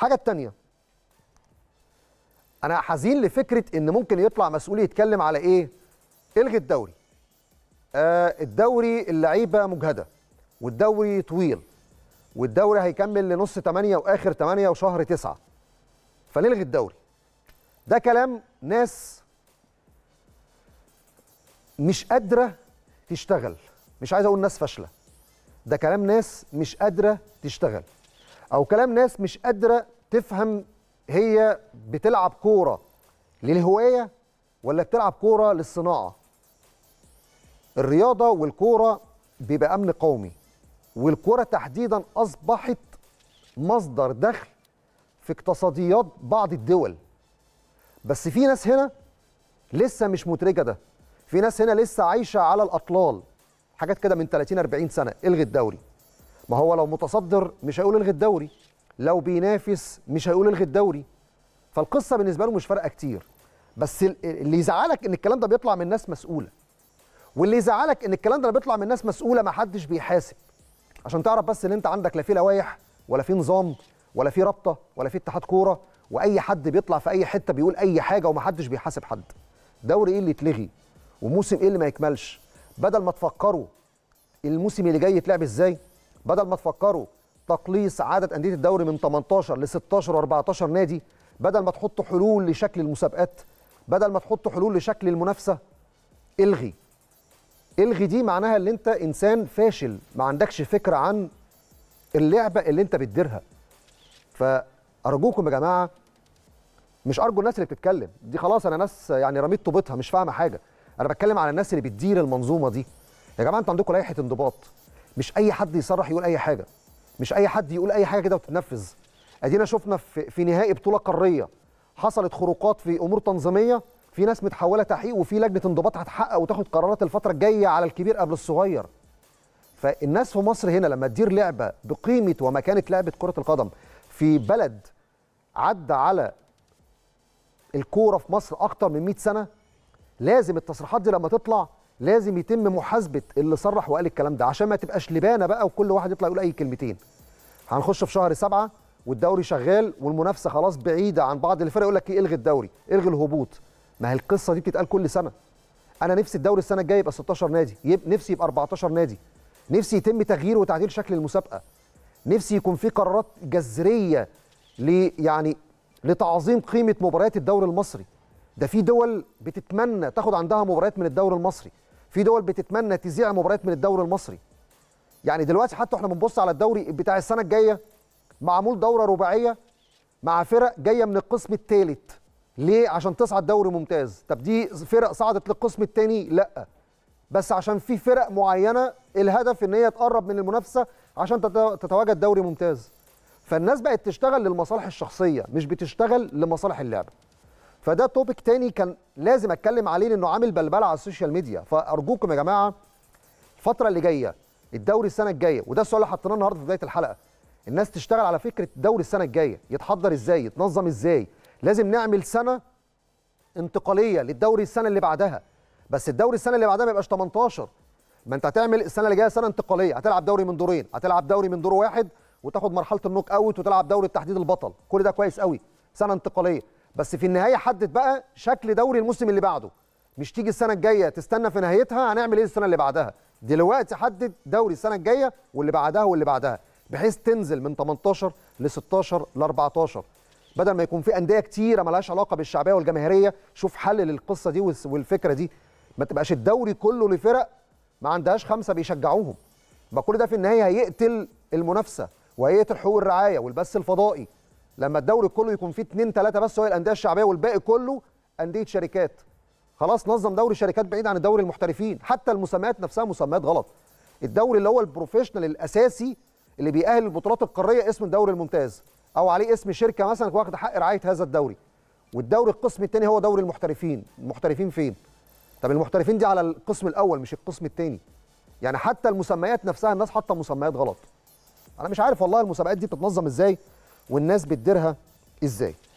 الحاجه الثانيه انا حزين لفكره ان ممكن يطلع مسؤول يتكلم على ايه الغي الدوري آه الدوري اللعيبه مجهده والدوري طويل والدوري هيكمل لنص 8 واخر 8 وشهر 9 فنلغي الدوري ده كلام ناس مش قادره تشتغل مش عايز اقول ناس فاشله ده كلام ناس مش قادره تشتغل او كلام ناس مش قادره تفهم هي بتلعب كوره للهوايه ولا بتلعب كوره للصناعه الرياضه والكوره بيبقى امن قومي والكوره تحديدا اصبحت مصدر دخل في اقتصاديات بعض الدول بس في ناس هنا لسه مش مدركه ده في ناس هنا لسه عايشه على الاطلال حاجات كده من 30 40 سنه الغي الدوري ما هو لو متصدر مش هيقول الغي الدوري لو بينافس مش هيقول الغي الدوري فالقصه بالنسبه له مش فارقه كتير بس اللي يزعلك ان الكلام ده بيطلع من ناس مسؤوله واللي يزعلك ان الكلام ده بيطلع من ناس مسؤوله ما حدش بيحاسب عشان تعرف بس ان انت عندك لا في لوايح ولا في نظام ولا في رابطه ولا في اتحاد كوره واي حد بيطلع في اي حته بيقول اي حاجه ومحدش بيحاسب حد دوري ايه اللي يتلغي وموسم ايه اللي ما يكملش بدل ما تفكروا الموسم اللي جاي يتلعب ازاي بدل ما تفكروا تقليص عدد انديه الدوري من 18 ل 16 و14 نادي بدل ما تحطوا حلول لشكل المسابقات بدل ما تحطوا حلول لشكل المنافسه الغي الغي دي معناها ان انت انسان فاشل ما عندكش فكره عن اللعبه اللي انت بتديرها فارجوكم يا جماعه مش ارجو الناس اللي بتتكلم دي خلاص انا ناس يعني رميت طوبتها مش فاهمه حاجه انا بتكلم على الناس اللي بتدير المنظومه دي يا جماعه انتوا عندكم لائحه انضباط مش اي حد يصرح يقول اي حاجه مش اي حد يقول اي حاجه كده وتتنفذ ادينا شفنا في, في نهائي بطوله قاريه حصلت خروقات في امور تنظيميه في ناس متحوله تحقيق وفي لجنه انضباط هتحقق وتاخد قرارات الفتره الجايه على الكبير قبل الصغير فالناس في مصر هنا لما تدير لعبه بقيمه ومكانه لعبه كره القدم في بلد عدى على الكوره في مصر اكتر من 100 سنه لازم التصريحات دي لما تطلع لازم يتم محاسبه اللي صرح وقال الكلام ده عشان ما تبقاش لبانه بقى وكل واحد يطلع يقول اي كلمتين هنخش في شهر سبعة والدوري شغال والمنافسه خلاص بعيده عن بعض الفرق يقول لك إيه، الغي الدوري الغي الهبوط ما هي القصه دي بتتقال كل سنه انا نفسي الدوري السنه الجايه يبقى 16 نادي يب... نفسي يبقى 14 نادي نفسي يتم تغيير وتعديل شكل المسابقه نفسي يكون في قرارات جذريه ل يعني لتعظيم قيمه مباريات الدوري المصري ده في دول بتتمنى تاخد عندها مباريات من الدوري المصري في دول بتتمنى تذيع مباريات من الدوري المصري يعني دلوقتي حتى احنا بنبص على الدوري بتاع السنه الجايه معمول دوره رباعيه مع فرق جايه من القسم الثالث ليه عشان تصعد دوري ممتاز طب دي فرق صعدت للقسم الثاني لا بس عشان في فرق معينه الهدف ان هي تقرب من المنافسه عشان تتواجد دوري ممتاز فالناس بقت تشتغل للمصالح الشخصيه مش بتشتغل لمصالح اللعبه فده توبيك تاني كان لازم اتكلم عليه لانه عامل بلبله على السوشيال ميديا فارجوكم يا جماعه الفتره اللي جايه الدوري السنه الجايه وده السؤال اللي حطيناه النهارده في بدايه الحلقه الناس تشتغل على فكره الدوري السنه الجايه يتحضر ازاي يتنظم ازاي لازم نعمل سنه انتقاليه للدوري السنه اللي بعدها بس الدوري السنه اللي بعدها ما يبقاش 18 ما انت هتعمل السنه اللي جايه سنه انتقاليه هتلعب دوري من دورين هتلعب دوري من دور واحد وتاخد مرحله النوك اوت وتلعب دوري تحديد البطل كل ده كويس قوي سنه انتقاليه بس في النهايه حدد بقى شكل دوري الموسم اللي بعده مش تيجي السنه الجايه تستنى في نهايتها هنعمل ايه السنه اللي بعدها دلوقتي حدد دوري السنه الجايه واللي بعدها واللي بعدها بحيث تنزل من 18 ل 16 ل 14 بدل ما يكون في انديه كتيره ملهاش علاقه بالشعبيه والجماهيريه شوف حل للقصه دي والفكره دي ما تبقاش الدوري كله لفرق ما عندهاش خمسه بيشجعوهم ما كل ده في النهايه هيقتل المنافسه وهيقتل حقوق الرعايه والبث الفضائي لما الدوري كله يكون فيه اتنين تلاته بس هو الانديه الشعبيه والباقي كله انديه شركات خلاص نظم دوري شركات بعيد عن الدوري المحترفين حتى المسميات نفسها مسميات غلط الدوري اللي هو البروفيشنال الاساسي اللي بيأهل البطولات القاريه اسم الدوري الممتاز او عليه اسم شركه مثلا واخده حق رعايه هذا الدوري والدوري القسم الثاني هو دوري المحترفين المحترفين فين طب المحترفين دي على القسم الاول مش القسم الثاني يعني حتى المسميات نفسها الناس حاطه مسميات غلط انا مش عارف والله المسابقات دي بتتنظم ازاي والناس بتديرها ازاي